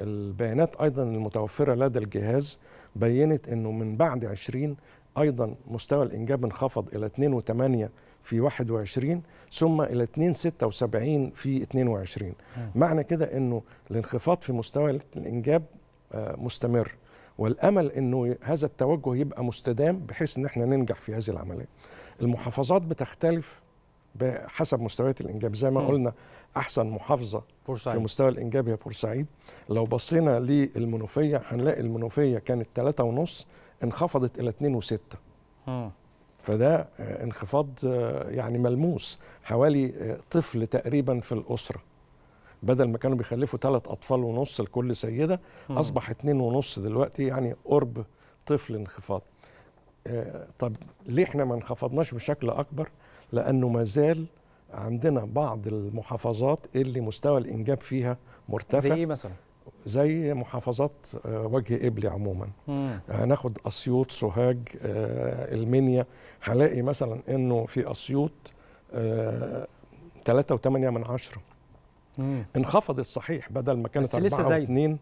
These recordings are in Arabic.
البيانات أيضا المتوفرة لدى الجهاز بينت أنه من بعد 20 أيضا مستوى الإنجاب انخفض إلى 2.8 في 21 ثم إلى 2.76 في 22 معنى كده أنه الانخفاض في مستوى الإنجاب آه، مستمر والامل انه هذا التوجه يبقى مستدام بحيث ان احنا ننجح في هذه العمليه. المحافظات بتختلف حسب مستويات الانجاب زي ما م. قلنا احسن محافظه بورسعيد. في مستوى الانجاب هي بورسعيد لو بصينا للمنوفيه هنلاقي المنوفيه كانت 3 ونص انخفضت الى 2 وستة فده آه، انخفاض آه، يعني ملموس حوالي آه، طفل تقريبا في الاسره بدل ما كانوا بيخلفوا ثلاث اطفال ونص لكل سيده م. اصبح اتنين ونص دلوقتي يعني قرب طفل انخفاض طب ليه احنا ما انخفضناش بشكل اكبر لأنه ما زال عندنا بعض المحافظات اللي مستوى الإنجاب فيها مرتفع زي إيه مثلا؟ زي محافظات آه، وجه إبلي عموما هناخد آه، اسيوط سوهاج آه، المنيا هلاقي مثلا انه في اسيوط 3.8 من انخفضت صحيح بدل ما كانت 4.2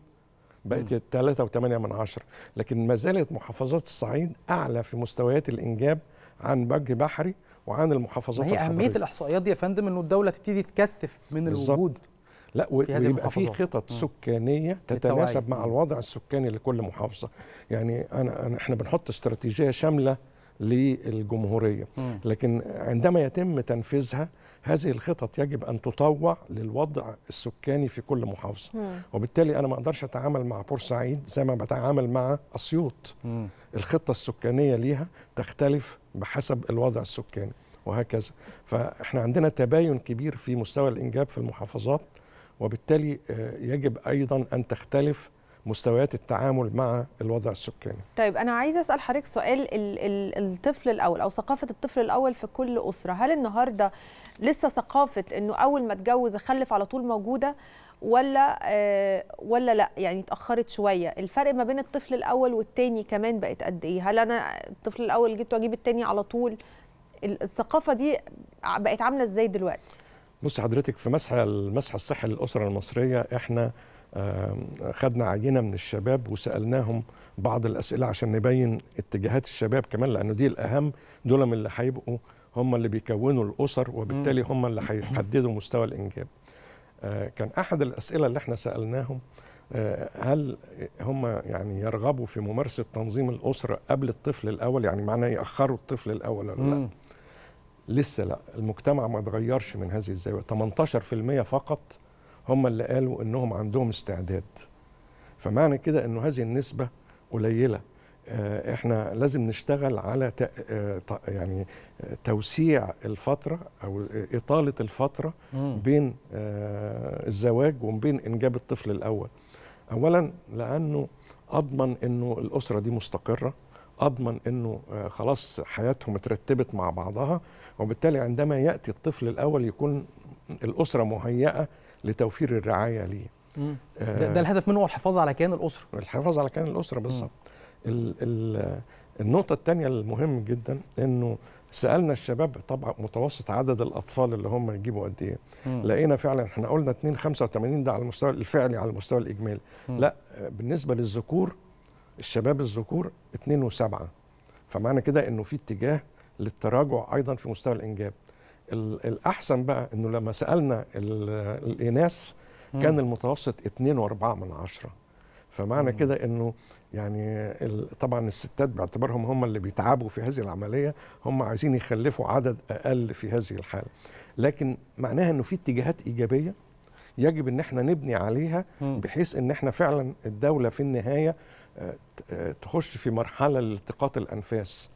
بقت 3.8 من عشرة لكن ما زالت محافظات الصعيد اعلى في مستويات الانجاب عن بنك بحري وعن المحافظات هي اهميه الاحصائيات دي يا فندم انه الدوله تبتدي تكثف من بالزبط. الوجود لا ويبقى في خطط سكانيه تتناسب مع الوضع السكاني لكل محافظه يعني انا, أنا احنا بنحط استراتيجيه شامله للجمهوريه لكن عندما يتم تنفيذها هذه الخطط يجب أن تطوع للوضع السكاني في كل محافظة مم. وبالتالي أنا ما أقدرش أتعامل مع بورسعيد زي ما بتعامل مع أسيوط الخطة السكانية ليها تختلف بحسب الوضع السكاني وهكذا فإحنا عندنا تباين كبير في مستوى الإنجاب في المحافظات وبالتالي آه، يجب أيضا أن تختلف مستويات التعامل مع الوضع السكاني طيب انا عايزه اسال حضرتك سؤال الـ الـ الطفل الاول او ثقافه الطفل الاول في كل اسره هل النهارده لسه ثقافه انه اول ما اتجوز اخلف على طول موجوده ولا آه ولا لا يعني اتاخرت شويه الفرق ما بين الطفل الاول والتاني كمان بقت قد ايه هل انا الطفل الاول جبته اجيب التاني على طول الثقافه دي بقت عامله ازاي دلوقتي بص حضرتك في مسح المسح الصحي للاسره المصريه احنا خدنا عينه من الشباب وسالناهم بعض الاسئله عشان نبين اتجاهات الشباب كمان لانه دي الاهم دول من اللي هيبقوا هم اللي بيكونوا الاسر وبالتالي هم اللي هيحددوا مستوى الانجاب. آه، كان احد الاسئله اللي احنا سالناهم آه، هل هم يعني يرغبوا في ممارسه تنظيم الاسره قبل الطفل الاول يعني معناه ياخروا الطفل الاول ولا لا؟ لسه لا المجتمع ما اتغيرش من هذه الزاويه 18% فقط هم اللي قالوا انهم عندهم استعداد فمعنى كده انه هذه النسبه قليله آه، احنا لازم نشتغل على آه، يعني آه، توسيع الفتره او اطاله الفتره بين الزواج وبين انجاب الطفل الاول اولا لانه اضمن انه الاسره دي مستقره اضمن انه خلاص حياتهم اترتبت مع بعضها وبالتالي عندما ياتي الطفل الاول يكون الاسره مهيئه لتوفير الرعايه ليه آه، ده, ده الهدف منه هو الحفاظ على كيان الاسره الحفاظ على كيان الاسره بالظبط النقطه الثانيه المهم جدا انه سالنا الشباب طبعا متوسط عدد الاطفال اللي هم يجيبوا قد ايه لقينا فعلا احنا قلنا 2 85 ده على المستوى الفعلي على المستوى الاجمالي مم. لا بالنسبه للذكور الشباب الذكور 2 و7 فمعنى كده انه في اتجاه للتراجع ايضا في مستوى الانجاب الأحسن بقى أنه لما سألنا الإناث كان المتوسط 2.4 من عشرة فمعنى كده أنه يعني طبعا الستات باعتبارهم هم اللي بيتعبوا في هذه العملية هم عايزين يخلفوا عدد أقل في هذه الحالة لكن معناها أنه في اتجاهات إيجابية يجب ان احنا نبني عليها بحيث ان احنا فعلا الدوله في النهايه آه، آه، تخش في مرحله لالتقاط الانفاس